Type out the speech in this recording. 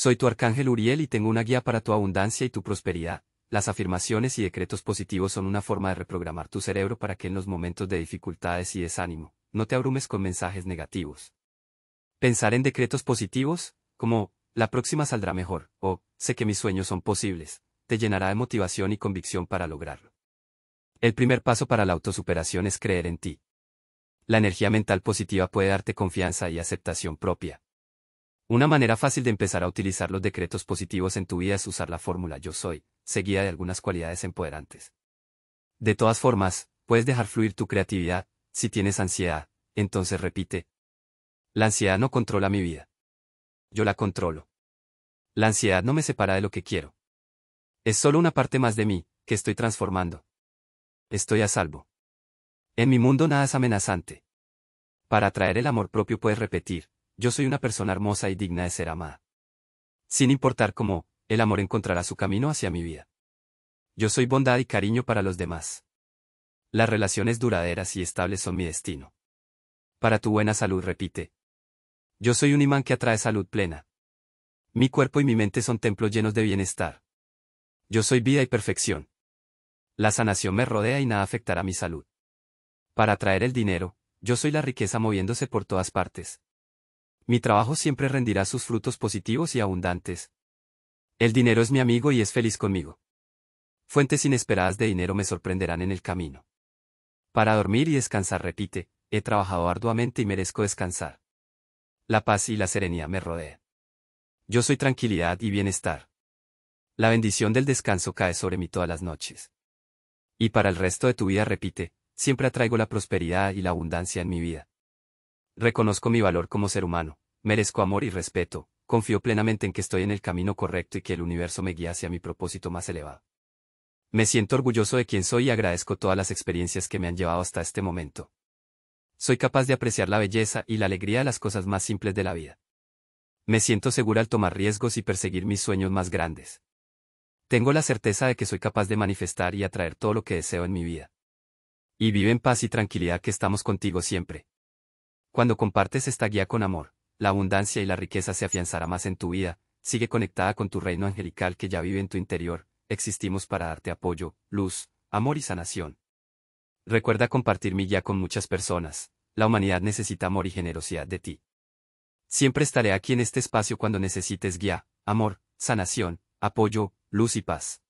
Soy tu arcángel Uriel y tengo una guía para tu abundancia y tu prosperidad. Las afirmaciones y decretos positivos son una forma de reprogramar tu cerebro para que en los momentos de dificultades y desánimo, no te abrumes con mensajes negativos. Pensar en decretos positivos, como, la próxima saldrá mejor, o, sé que mis sueños son posibles, te llenará de motivación y convicción para lograrlo. El primer paso para la autosuperación es creer en ti. La energía mental positiva puede darte confianza y aceptación propia, una manera fácil de empezar a utilizar los decretos positivos en tu vida es usar la fórmula yo soy, seguida de algunas cualidades empoderantes. De todas formas, puedes dejar fluir tu creatividad, si tienes ansiedad, entonces repite. La ansiedad no controla mi vida. Yo la controlo. La ansiedad no me separa de lo que quiero. Es solo una parte más de mí, que estoy transformando. Estoy a salvo. En mi mundo nada es amenazante. Para atraer el amor propio puedes repetir, yo soy una persona hermosa y digna de ser amada. Sin importar cómo, el amor encontrará su camino hacia mi vida. Yo soy bondad y cariño para los demás. Las relaciones duraderas y estables son mi destino. Para tu buena salud repite. Yo soy un imán que atrae salud plena. Mi cuerpo y mi mente son templos llenos de bienestar. Yo soy vida y perfección. La sanación me rodea y nada afectará mi salud. Para atraer el dinero, yo soy la riqueza moviéndose por todas partes mi trabajo siempre rendirá sus frutos positivos y abundantes. El dinero es mi amigo y es feliz conmigo. Fuentes inesperadas de dinero me sorprenderán en el camino. Para dormir y descansar repite, he trabajado arduamente y merezco descansar. La paz y la serenidad me rodean. Yo soy tranquilidad y bienestar. La bendición del descanso cae sobre mí todas las noches. Y para el resto de tu vida repite, siempre atraigo la prosperidad y la abundancia en mi vida. Reconozco mi valor como ser humano, merezco amor y respeto, confío plenamente en que estoy en el camino correcto y que el universo me guía hacia mi propósito más elevado. Me siento orgulloso de quien soy y agradezco todas las experiencias que me han llevado hasta este momento. Soy capaz de apreciar la belleza y la alegría de las cosas más simples de la vida. Me siento segura al tomar riesgos y perseguir mis sueños más grandes. Tengo la certeza de que soy capaz de manifestar y atraer todo lo que deseo en mi vida. Y vive en paz y tranquilidad que estamos contigo siempre. Cuando compartes esta guía con amor, la abundancia y la riqueza se afianzará más en tu vida, sigue conectada con tu reino angelical que ya vive en tu interior, existimos para darte apoyo, luz, amor y sanación. Recuerda compartir mi guía con muchas personas, la humanidad necesita amor y generosidad de ti. Siempre estaré aquí en este espacio cuando necesites guía, amor, sanación, apoyo, luz y paz.